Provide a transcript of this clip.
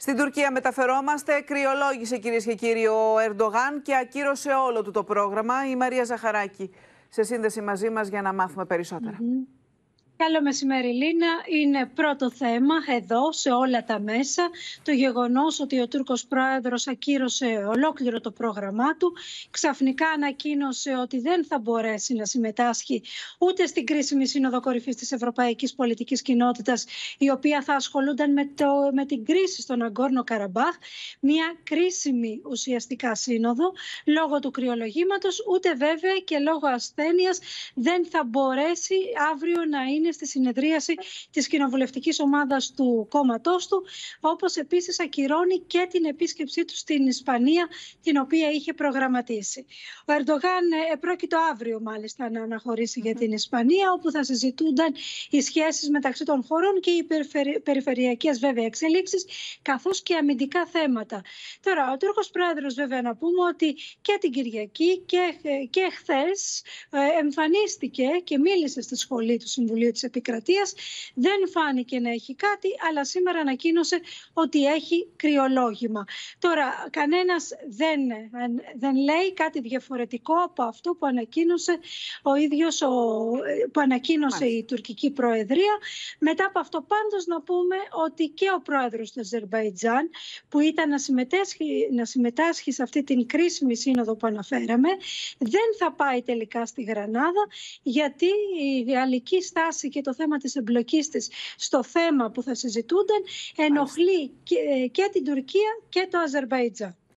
Στην Τουρκία μεταφερόμαστε. Κρυολόγησε κυρίες και κύριοι ο Ερντογάν και ακύρωσε όλο του το πρόγραμμα η Μαρία Ζαχαράκη. Σε σύνδεση μαζί μας για να μάθουμε περισσότερα. Καλό μεσημέρι Λίνα. Είναι πρώτο θέμα εδώ σε όλα τα μέσα το γεγονός ότι ο Τούρκος Πρόεδρος ακύρωσε ολόκληρο το πρόγραμμά του. Ξαφνικά ανακοίνωσε ότι δεν θα μπορέσει να συμμετάσχει ούτε στην κρίσιμη σύνοδο κορυφής της Ευρωπαϊκής Πολιτικής Κοινότητας η οποία θα ασχολούνταν με, την κρίση στον Αγκόρνο Καραμπάχ. Μια κρίσιμη ουσιαστικά σύνοδο λόγω του κρυολογήματος, ούτε βέβαια και λόγω ασθένειας δεν θα μπορέσει αύριο να είναι στη συνεδρίαση της κοινοβουλευτικής ομάδας του κόμματός του, όπως επίσης ακυρώνει και την επίσκεψή του στην Ισπανία, την οποία είχε προγραμματίσει. Ο Ερντογάν επρόκειτο αύριο μάλιστα να αναχωρήσει για την Ισπανία, όπου θα συζητούνταν οι σχέσεις μεταξύ των χωρών και οι περιφερειακές βέβαια εξελίξεις, καθώς και αμυντικά θέματα. Τώρα, ο Τούρκος Πρόεδρος βέβαια να πούμε ότι και την Κυριακή και, ε, και χθες ε, εμφανίστηκε και μίλησε στη σχολή του Συμβουλίου της επικρατείας. Δεν φάνηκε να έχει κάτι, αλλά σήμερα ανακοίνωσε ότι έχει κρυολόγημα. Τώρα, κανένας δεν, δεν λέει κάτι διαφορετικό από αυτό που ανακοίνωσε ο ίδιος ο, που ανακοίνωσε η τουρκική προεδρία. Μετά από αυτό πάντως να πούμε ότι και ο πρόεδρος του Αζερβαϊτζάν που ήταν να συμμετάσχει, να συμμετάσχει σε αυτή την κρίσιμη σύνοδο που αναφέραμε δεν θα πάει τελικά στη Γρανάδα γιατί η γαλλική στάση και το θέμα της εμπλοκής της στο θέμα που θα συζητούνταν ενοχλεί και, ε, και την Τουρκία και το Αζερβαϊτζάν.